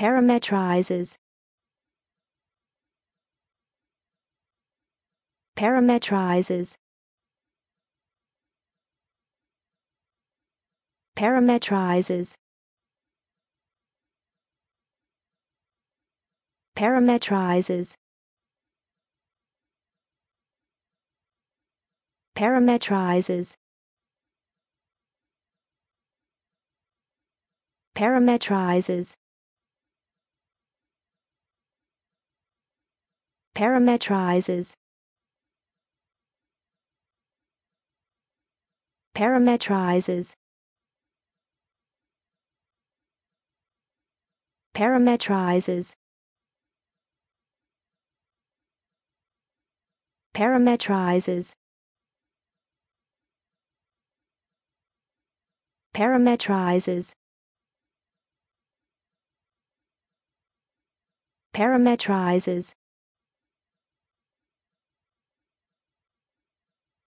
parametrizes parametrizes parametrizes parametrizes parametrizes parametrizes parametrizes parametrizes parametrizes parametrizes parametrizes parametrizes